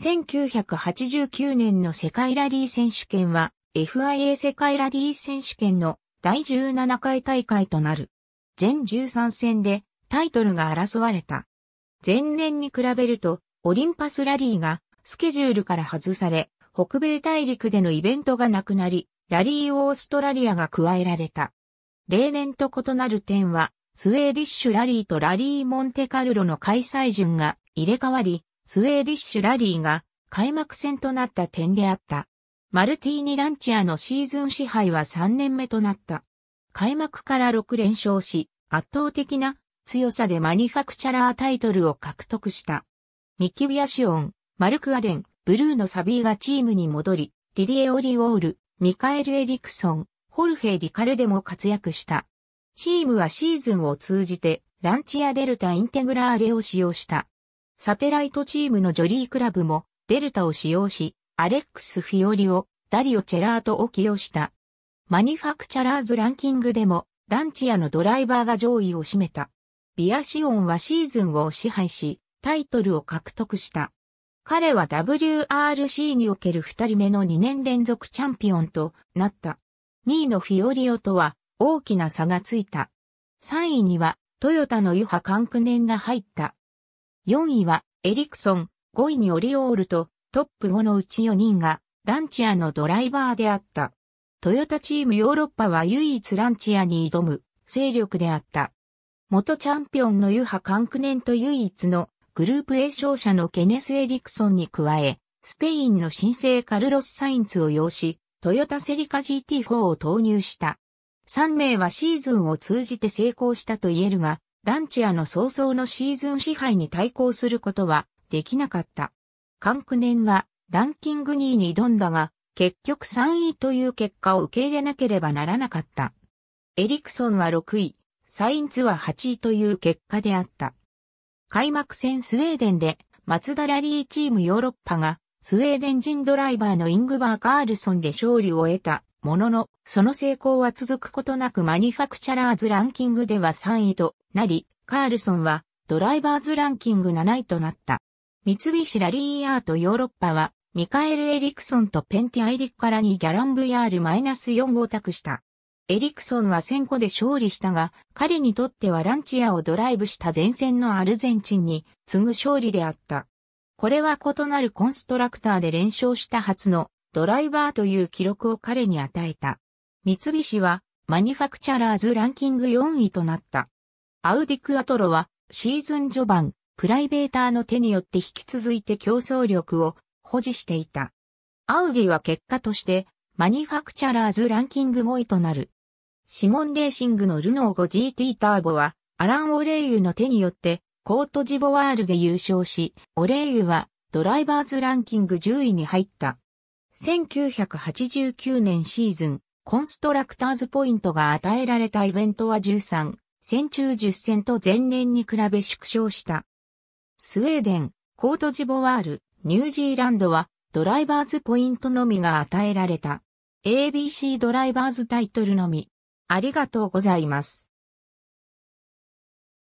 1989年の世界ラリー選手権は FIA 世界ラリー選手権の第17回大会となる。全13戦でタイトルが争われた。前年に比べるとオリンパスラリーがスケジュールから外され、北米大陸でのイベントがなくなり、ラリーオーストラリアが加えられた。例年と異なる点は、スウェーディッシュラリーとラリーモンテカルロの開催順が入れ替わり、スウェーディッシュラリーが開幕戦となった点であった。マルティーニ・ランチアのシーズン支配は3年目となった。開幕から6連勝し、圧倒的な強さでマニファクチャラータイトルを獲得した。ミキビアシオン、マルク・アレン、ブルーのサビーがチームに戻り、ディリエ・オリオール、ミカエル・エリクソン、ホルヘイ・リカルデも活躍した。チームはシーズンを通じて、ランチア・デルタ・インテグラーレを使用した。サテライトチームのジョリークラブもデルタを使用し、アレックス・フィオリオ、ダリオ・チェラートを起用した。マニファクチャラーズランキングでも、ランチアのドライバーが上位を占めた。ビアシオンはシーズンを支配し、タイトルを獲得した。彼は WRC における二人目の2年連続チャンピオンとなった。2位のフィオリオとは大きな差がついた。3位にはトヨタのユハ・カンクネンが入った。4位はエリクソン、5位にオリオールとトップ5のうち4人がランチアのドライバーであった。トヨタチームヨーロッパは唯一ランチアに挑む勢力であった。元チャンピオンのユハ・カンクネンと唯一のグループ A 勝者のケネス・エリクソンに加え、スペインの新生カルロス・サインツを擁し、トヨタセリカ GT4 を投入した。3名はシーズンを通じて成功したと言えるが、ランチアの早々のシーズン支配に対抗することはできなかった。関ネ年はランキング2位に挑んだが、結局3位という結果を受け入れなければならなかった。エリクソンは6位、サインズは8位という結果であった。開幕戦スウェーデンで、マツダラリーチームヨーロッパが、スウェーデン人ドライバーのイングバー・カールソンで勝利を得たものの、その成功は続くことなくマニファクチャラーズランキングでは3位となり、カールソンはドライバーズランキング7位となった。三菱ラリーアートヨーロッパは、ミカエル・エリクソンとペンティアイリッからにギャランブヤール -4 を託した。エリクソンは1000個で勝利したが、彼にとってはランチアをドライブした前線のアルゼンチンに次ぐ勝利であった。これは異なるコンストラクターで連勝した初のドライバーという記録を彼に与えた。三菱はマニファクチャラーズランキング4位となった。アウディクアトロはシーズン序盤、プライベーターの手によって引き続いて競争力を保持していた。アウディは結果としてマニファクチャラーズランキング5位となる。シモンレーシングのルノー 5GT ターボはアラン・オレイユの手によってコートジボワールで優勝し、オレイユはドライバーズランキング10位に入った。1989年シーズン、コンストラクターズポイントが与えられたイベントは13、戦中10戦と前年に比べ縮小した。スウェーデン、コートジボワール、ニュージーランドはドライバーズポイントのみが与えられた。ABC ドライバーズタイトルのみ。ありがとうございます。